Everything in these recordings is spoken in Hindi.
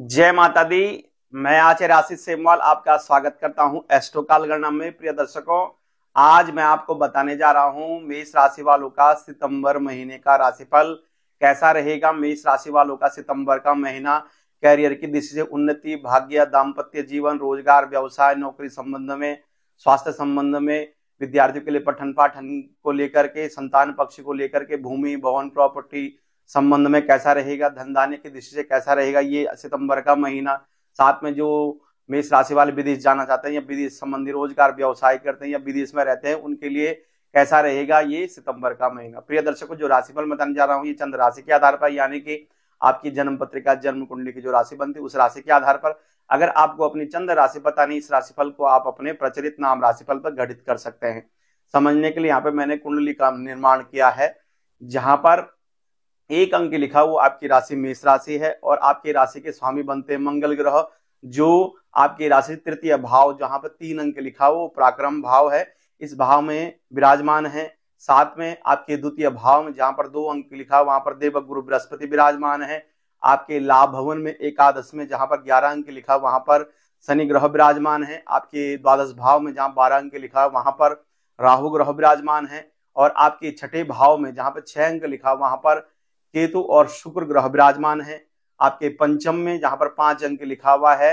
जय माता दी मैं आचार्य आशीष सेमवाल आपका स्वागत करता हूं एस्ट्रो काल गणना में प्रिय दर्शकों आज मैं आपको बताने जा रहा हूं मेष राशि वालों का सितंबर महीने का राशिफल कैसा रहेगा मेष राशि वालों का सितंबर का महीना कैरियर की दृष्टि से उन्नति भाग्य दाम्पत्य जीवन रोजगार व्यवसाय नौकरी संबंध में स्वास्थ्य संबंध में विद्यार्थियों के लिए पठन पाठन को लेकर के संतान पक्ष को लेकर के भूमि भवन प्रॉपर्टी संबंध में कैसा रहेगा धन धान्य की दृष्टि से कैसा रहेगा ये सितंबर का महीना साथ में जो मेष राशि वाले विदेश जाना चाहते हैं या विदेश संबंधी रोजगार व्यवसाय करते हैं या विदेश में रहते हैं उनके लिए कैसा रहेगा ये सितंबर का महीना प्रिय दर्शकों जो राशिफल बताने जा रहा हूँ ये चंद्र राशि के आधार पर यानी कि आपकी जन्म पत्रिका जन्म कुंडली की जो राशि बनती है उस राशि के आधार पर अगर आपको अपनी चंद राशि पता नहीं इस राशिफल को आप अपने प्रचलित नाम राशिफल पर गठित कर सकते हैं समझने के लिए यहाँ पे मैंने कुंडली का निर्माण किया है जहां पर एक अंक लिखा वो आपकी राशि मेष राशि है और आपकी राशि के स्वामी बनते हैं मंगल ग्रह जो आपकी राशि तृतीय भाव जहां पर तीन अंक लिखा वो पराक्रम भाव है इस भाव में विराजमान है साथ में आपके द्वितीय भाव में जहां पर दो अंक लिखा वहां पर देव गुरु बृहस्पति विराजमान है आपके लाभ भवन में एकादश में जहां पर ग्यारह अंक लिखा वहां पर शनि ग्रह विराजमान है आपके द्वादश भाव में जहां बारह अंक लिखा वहां पर राहु ग्रह विराजमान है और आपके छठे भाव में जहां पर छह अंक लिखा वहां पर केतु और शुक्र ग्रह विराजमान है आपके पंचम में जहां पर पांच अंक लिखा हुआ है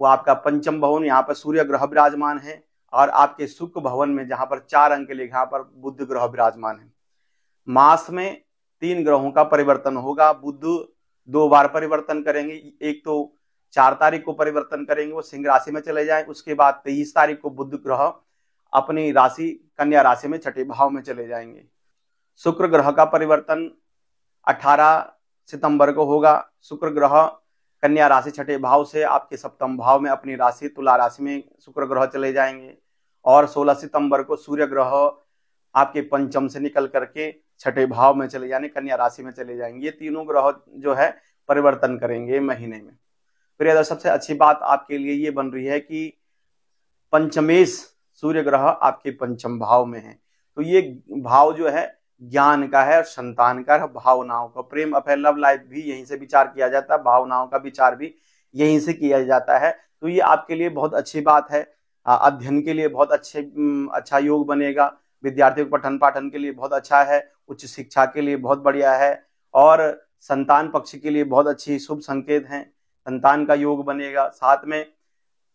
वो आपका पंचम भवन यहाँ पर सूर्य ग्रह विराजमान है और आपके शुक्र भवन में जहां पर चार अंक लिखा यहाँ पर बुद्ध ग्रह विराजमान है मास में तीन ग्रहों का परिवर्तन होगा बुद्ध दो बार परिवर्तन करेंगे एक तो चार तारीख को परिवर्तन करेंगे वो सिंह राशि में चले जाए उसके बाद तेईस तारीख को बुद्ध ग्रह अपनी राशि कन्या राशि में छठे भाव में चले जाएंगे शुक्र ग्रह का परिवर्तन 18 सितंबर को होगा शुक्र ग्रह कन्या राशि छठे भाव से आपके सप्तम भाव में अपनी राशि तुला राशि में शुक्र ग्रह चले जाएंगे और 16 सितंबर को सूर्य ग्रह आपके पंचम से निकल करके छठे भाव में चले जाने कन्या राशि में चले जाएंगे ये तीनों ग्रह जो है परिवर्तन करेंगे महीने में प्रिय दर्शक सबसे अच्छी बात आपके लिए ये बन रही है कि पंचमेश सूर्य ग्रह आपके पंचम भाव में है तो ये भाव जो है ज्ञान का है और संतान का है भावनाओं का प्रेम अफे लव लाइफ भी यहीं से विचार किया जाता है भावनाओं का विचार भी यहीं से किया जाता है तो ये आपके लिए बहुत अच्छी बात है अध्ययन के लिए बहुत अच्छे अच्छा योग बनेगा विद्यार्थियों के पठन पाठन के लिए बहुत अच्छा है उच्च शिक्षा के लिए बहुत बढ़िया है और संतान पक्ष के लिए बहुत अच्छी शुभ संकेत हैं संतान का योग बनेगा साथ में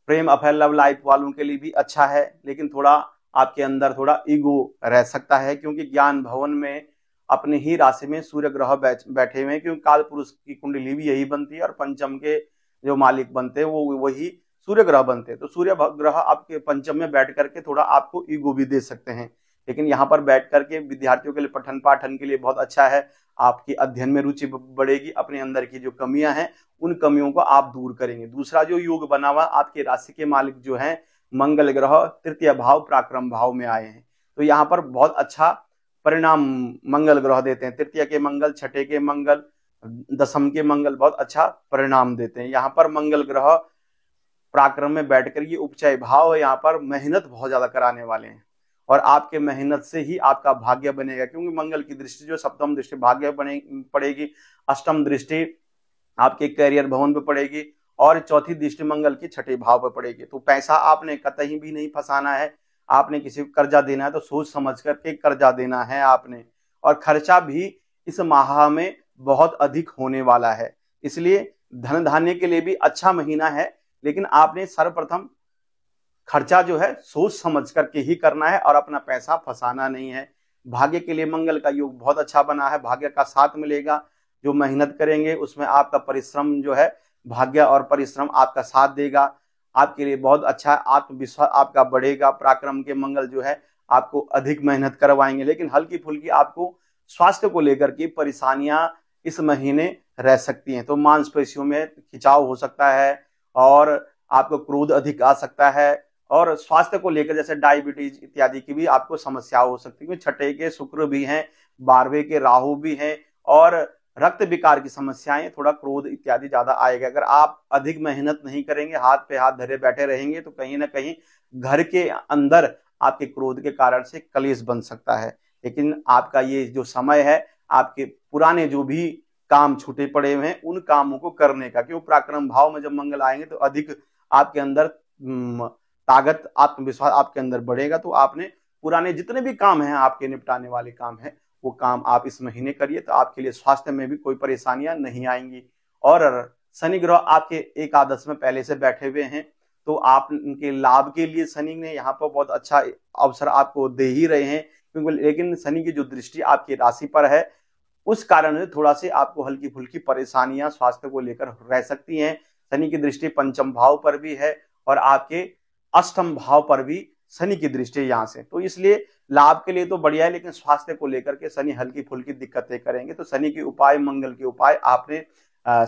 प्रेम अफेयर लव लाइफ वालों के लिए भी अच्छा है लेकिन थोड़ा आपके अंदर थोड़ा ईगो रह सकता है क्योंकि ज्ञान भवन में अपने ही राशि में सूर्य ग्रह बैठे हुए हैं क्योंकि काल पुरुष की कुंडली भी यही बनती है और पंचम के जो मालिक बनते हैं वो वही सूर्य ग्रह बनते हैं तो सूर्य ग्रह आपके पंचम में बैठ करके थोड़ा आपको ईगो भी दे सकते हैं लेकिन यहाँ पर बैठ करके विद्यार्थियों के लिए पठन पाठन के लिए बहुत अच्छा है आपकी अध्ययन में रुचि बढ़ेगी अपने अंदर की जो कमियां हैं उन कमियों को आप दूर करेंगे दूसरा जो योग बना हुआ आपके राशि के मालिक जो हैं मंगल ग्रह तृतीय भाव पराक्रम भाव में आए हैं तो यहाँ पर बहुत अच्छा परिणाम मंगल ग्रह देते हैं तृतीय के मंगल छठे के मंगल दसम के मंगल बहुत अच्छा परिणाम देते हैं यहाँ पर मंगल ग्रह पराक्रम में बैठकर ये उपचय भाव है यहाँ पर मेहनत बहुत ज्यादा कराने वाले हैं और आपके मेहनत से ही आपका भाग्य बनेगा क्योंकि मंगल की दृष्टि जो सप्तम दृष्टि भाग्य बने पड़ेगी अष्टम दृष्टि आपके करियर भवन पे पड़ेगी और चौथी दृष्टि मंगल की छठे भाव पर पड़ेगी तो पैसा आपने कतई भी नहीं फंसाना है आपने किसी को कर्जा देना है तो सोच समझ करके कर्जा देना है आपने और खर्चा भी इस माह में बहुत अधिक होने वाला है इसलिए धन धान्य के लिए भी अच्छा महीना है लेकिन आपने सर्वप्रथम खर्चा जो है सोच समझ करके ही करना है और अपना पैसा फंसाना नहीं है भाग्य के लिए मंगल का योग बहुत अच्छा बना है भाग्य का साथ मिलेगा जो मेहनत करेंगे उसमें आपका परिश्रम जो है भाग्य और परिश्रम आपका साथ देगा आपके लिए बहुत अच्छा आत्मविश्वास आपका बढ़ेगा पराक्रम के मंगल जो है आपको अधिक मेहनत करवाएंगे लेकिन हल्की फुल्की आपको स्वास्थ्य को लेकर के परेशानियां इस महीने रह सकती हैं तो मांसपेशियों में खिंचाव हो सकता है और आपको क्रोध अधिक आ सकता है और स्वास्थ्य को लेकर जैसे डायबिटीज इत्यादि की भी आपको समस्या हो सकती है छठे के शुक्र भी हैं बारहवें के राहु भी हैं और रक्त विकार की समस्याएं थोड़ा क्रोध इत्यादि ज्यादा आएगा अगर आप अधिक मेहनत नहीं करेंगे हाथ पे हाथ धरे बैठे रहेंगे तो कहीं ना कहीं घर के अंदर आपके क्रोध के कारण से कलेश बन सकता है लेकिन आपका ये जो समय है आपके पुराने जो भी काम छूटे पड़े हुए हैं उन कामों को करने का क्यों पराक्रम भाव में जब मंगल आएंगे तो अधिक आपके अंदर ताकत आत्मविश्वास आपके अंदर बढ़ेगा तो आपने पुराने जितने भी काम हैं आपके निपटाने वाले काम हैं वो काम आप इस महीने करिए तो आपके लिए स्वास्थ्य में भी कोई परेशानियां नहीं आएंगी और शनि ग्रह आपके एकादश में पहले से बैठे हुए हैं तो आप उनके लाभ के लिए शनि ने यहाँ पर बहुत अच्छा अवसर आपको दे ही रहे हैं क्योंकि लेकिन शनि की जो दृष्टि आपकी राशि पर है उस कारण से थोड़ा से आपको हल्की फुल्की परेशानियां स्वास्थ्य को लेकर रह सकती हैं शनि की दृष्टि पंचम भाव पर भी है और आपके अष्टम भाव पर भी शनि की दृष्टि यहाँ से तो इसलिए लाभ के लिए तो बढ़िया है लेकिन स्वास्थ्य को लेकर के शनि हल्की फुल्की दिक्कतें करेंगे तो शनि के उपाय मंगल के उपाय आपने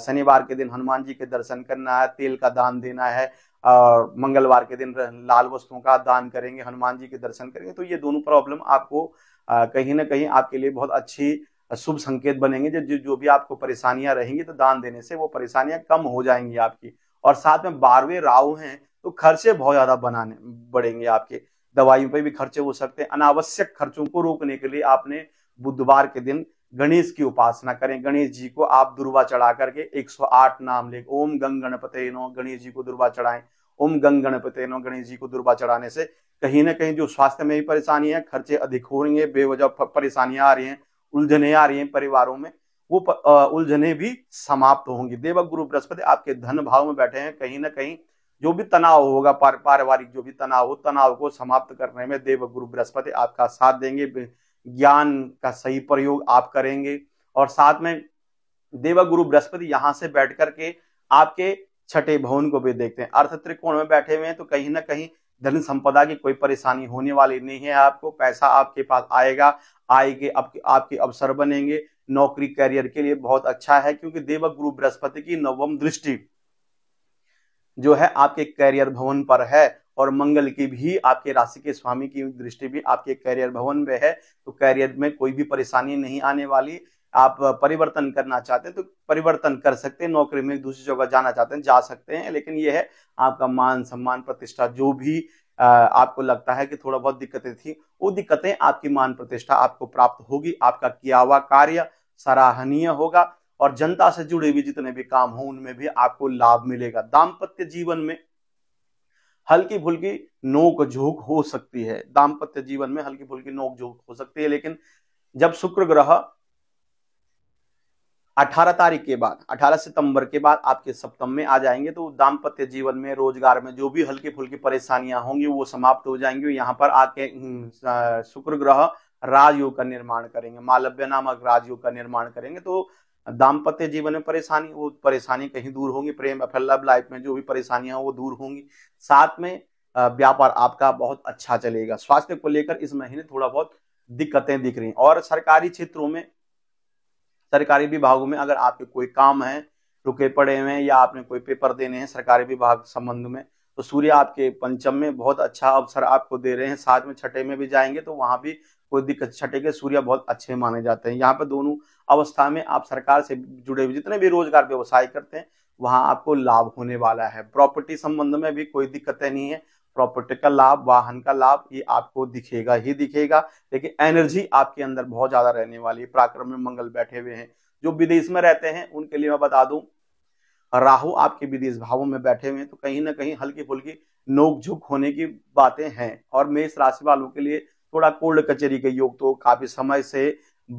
शनिवार के दिन हनुमान जी के दर्शन करना है तेल का दान देना है और मंगलवार के दिन लाल वस्तुओं का दान करेंगे हनुमान जी के दर्शन करेंगे तो ये दोनों प्रॉब्लम आपको कहीं ना कहीं आपके लिए बहुत अच्छी शुभ संकेत बनेंगे जो जो भी आपको परेशानियां रहेंगी तो दान देने से वो परेशानियां कम हो जाएंगी आपकी और साथ में बारहवें राव हैं तो खर्चे बहुत ज्यादा बनाने बढ़ेंगे आपके दवाइयों पर भी खर्चे हो सकते हैं अनावश्यक खर्चों को रोकने के लिए आपने बुधवार के दिन गणेश की उपासना करें गणेश जी को आप दुर्वा चढ़ा करके 108 नाम ले ओम गंग गणपते नो गणेश जी को दुर्वा चढ़ाएं ओम गंग गणपते नो गणेश जी को दुर्वा चढ़ाने से कहीं ना कहीं जो स्वास्थ्य में भी परेशानी है खर्चे अधिक हो रही है बेवजह परेशानियां आ रही हैं उलझने आ रही हैं परिवारों में वो उलझने भी समाप्त होंगी देवक गुरु बृहस्पति आपके धन भाव में बैठे हैं कहीं ना कहीं जो भी तनाव होगा पारिवारिक जो भी तनाव हो तनाव को समाप्त करने में देव गुरु बृहस्पति आपका साथ देंगे ज्ञान का सही प्रयोग आप करेंगे और साथ में देव गुरु बृहस्पति यहाँ से बैठ करके आपके छठे भवन को भी देखते हैं अर्थ त्रिकोण में बैठे हुए हैं तो कहीं ना कहीं धन संपदा की कोई परेशानी होने वाली नहीं है आपको पैसा आपके पास आएगा आय के आपके आपके अवसर बनेंगे नौकरी करियर के लिए बहुत अच्छा है क्योंकि देव गुरु बृहस्पति की नवम दृष्टि जो है आपके कैरियर भवन पर है और मंगल की भी आपके राशि के स्वामी की दृष्टि भी आपके कैरियर भवन में है तो कैरियर में कोई भी परेशानी नहीं आने वाली आप परिवर्तन करना चाहते हैं तो परिवर्तन कर सकते हैं नौकरी में दूसरी जगह जाना चाहते हैं जा सकते हैं लेकिन यह है आपका मान सम्मान प्रतिष्ठा जो भी आपको लगता है कि थोड़ा बहुत दिक्कतें थी वो दिक्कतें आपकी मान प्रतिष्ठा आपको प्राप्त होगी आपका किया हुआ कार्य सराहनीय होगा और जनता से जुड़े हुए जितने भी काम हो उनमें भी आपको लाभ मिलेगा दाम्पत्य जीवन में हल्की फुल्की नोक झोंक हो सकती है दाम्पत्य जीवन में हल्की फुल्की नोक झोंक हो सकती है लेकिन जब शुक्र ग्रह 18 तारीख के बाद 18 सितंबर के बाद आपके सप्तम में आ जाएंगे तो दाम्पत्य जीवन में रोजगार में जो भी हल्की फुल्की परेशानियां होंगी वो समाप्त हो जाएंगी यहाँ पर आके हम्म, शुक्र ग्रह राजयोग का निर्माण करेंगे मालव्य नामक राजयोग का निर्माण करेंगे तो दाम्पत्य जीवन में परेशानी वो परेशानी कहीं दूर होंगी प्रेम लव लाइफ में जो भी परेशानियां वो दूर होंगी साथ में व्यापार आपका बहुत अच्छा चलेगा स्वास्थ्य को लेकर इस महीने थोड़ा बहुत दिक्कतें दिख रही और सरकारी क्षेत्रों में सरकारी विभागों में अगर आपके कोई काम है रुके पड़े हुए हैं या आपने कोई पेपर देने हैं सरकारी विभाग संबंध में तो सूर्य आपके पंचम में बहुत अच्छा अवसर आपको दे रहे हैं साथ में छठे में भी जाएंगे तो वहां भी कोई दिक्कत छठे के सूर्य बहुत अच्छे माने जाते हैं यहाँ पे दोनों अवस्था में आप सरकार से जुड़े हुए जितने भी रोजगार व्यवसाय करते हैं वहां आपको लाभ होने वाला है प्रॉपर्टी संबंध में भी कोई दिक्कतें नहीं है प्रॉपर्टी का लाभ वाहन का लाभ ये आपको दिखेगा ही दिखेगा लेकिन एनर्जी आपके अंदर बहुत ज्यादा रहने वाली है पराक्रम में मंगल बैठे हुए हैं जो विदेश में रहते हैं उनके लिए मैं बता दूं राहु आपके विदेश भावों में बैठे हुए हैं तो कहीं ना कहीं हल्की फुल्की नोकझुक होने की बातें हैं और मेष राशि वालों के लिए थोड़ा कोल्ड कचेरी के योग तो काफी समय से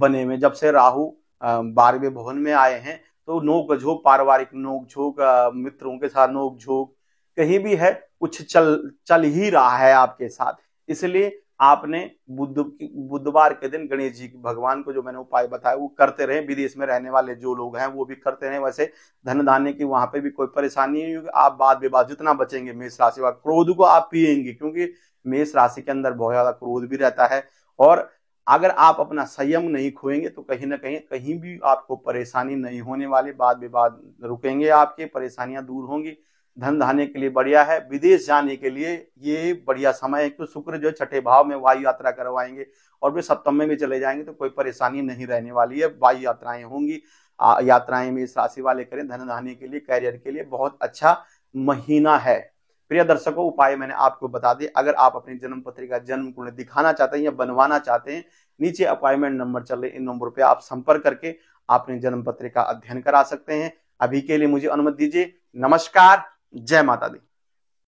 बने हुए जब से राहु बारहवें भवन में आए हैं तो नोक झोंक पारिवारिक नोक झोंक मित्रों के साथ नोक झोंक कहीं भी है कुछ चल चल ही रहा है आपके साथ इसलिए आपने बुद्ध बुधवार के दिन गणेश जी भगवान को जो मैंने उपाय बताया वो करते रहे विदेश में रहने वाले जो लोग हैं वो भी करते रहे वैसे धन धान्य की वहां पे भी कोई परेशानी नहीं होगी आप बाद विवाद जितना बचेंगे मेष राशि वाला क्रोध को आप पिएंगे क्योंकि मेष राशि के अंदर बहुत ज्यादा क्रोध भी रहता है और अगर आप अपना संयम नहीं खोएंगे तो कहीं ना कहीं कहीं भी आपको परेशानी नहीं होने वाली बाद विवाद रुकेंगे आपके परेशानियां दूर होंगी धन धाने के लिए बढ़िया है विदेश जाने के लिए ये बढ़िया समय है क्योंकि शुक्र जो छठे भाव में वायु यात्रा करवाएंगे और वे सप्तम में चले जाएंगे तो कोई परेशानी नहीं रहने वाली है वायु यात्राएं होंगी यात्राएं भी इस राशि वाले करें धन धाने के लिए कैरियर के लिए बहुत अच्छा महीना है प्रिय दर्शकों उपाय मैंने आपको बता दिए अगर आप अपनी जन्म पत्रिका जन्म कुंड दिखाना चाहते हैं या बनवाना चाहते हैं नीचे अपॉइंटमेंट नंबर चल रहे इन नंबर पर आप संपर्क करके अपनी जन्म पत्रिका अध्ययन करा सकते हैं अभी के लिए मुझे अनुमति दीजिए नमस्कार जय माता दी